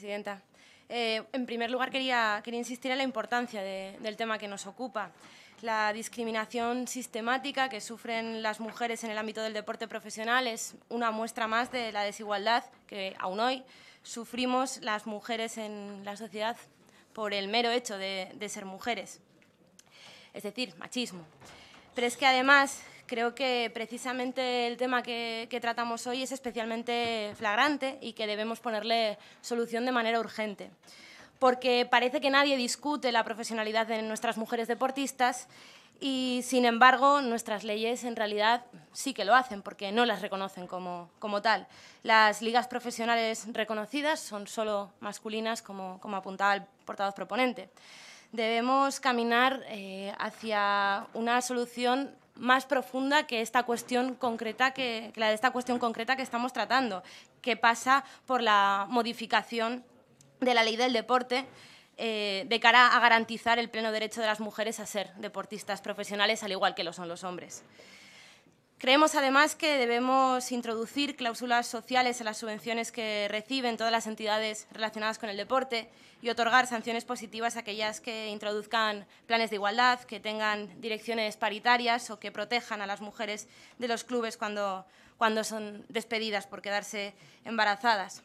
presidenta. Eh, en primer lugar, quería, insistir en la importancia del tema que nos ocupa. La discriminación sistemática que sufren las mujeres en el ámbito del deporte profesional es una muestra más de la desigualdad que aún hoy sufrimos las mujeres en la sociedad por el mero hecho de, de ser mujeres, es decir, machismo. Pero es que además creo que precisamente el tema que, tratamos hoy es especialmente flagrante y que debemos ponerle solución de manera urgente. Porque parece que nadie discute la profesionalidad de nuestras mujeres deportistas y, sin embargo, nuestras leyes en realidad sí que lo hacen porque no las reconocen como, como tal. Las ligas profesionales reconocidas son solo masculinas, como, como apuntaba el portavoz proponente. Debemos caminar eh, hacia una solución más profunda que esta cuestión concreta que, la de esta cuestión concreta que estamos tratando, que pasa por la modificación de la ley del deporte eh, de cara a garantizar el pleno derecho de las mujeres a ser deportistas profesionales, al igual que lo son los hombres. Creemos además que debemos introducir cláusulas sociales en las subvenciones que reciben todas las entidades relacionadas con el deporte y otorgar sanciones positivas a aquellas que introduzcan planes de igualdad, que tengan direcciones paritarias o que protejan a las mujeres de los clubes cuando, cuando son despedidas por quedarse embarazadas.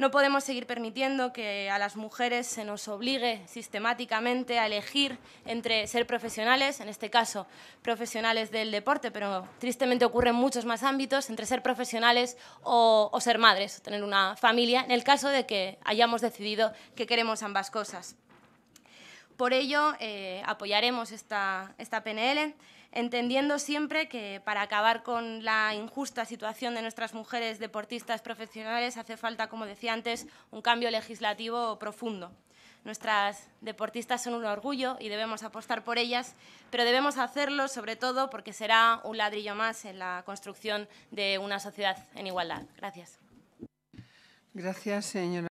No podemos seguir permitiendo que a las mujeres se nos obligue sistemáticamente a elegir entre ser profesionales, en este caso profesionales del deporte, pero tristemente ocurre en muchos más ámbitos, entre ser profesionales o, o ser madres, tener una familia, en el caso de que hayamos decidido que queremos ambas cosas. Por ello, eh, apoyaremos esta, esta PNL, entendiendo siempre que para acabar con la injusta situación de nuestras mujeres deportistas profesionales hace falta, como decía antes, un cambio legislativo profundo. Nuestras deportistas son un orgullo y debemos apostar por ellas, pero debemos hacerlo sobre todo porque será un ladrillo más en la construcción de una sociedad en igualdad. Gracias. Gracias,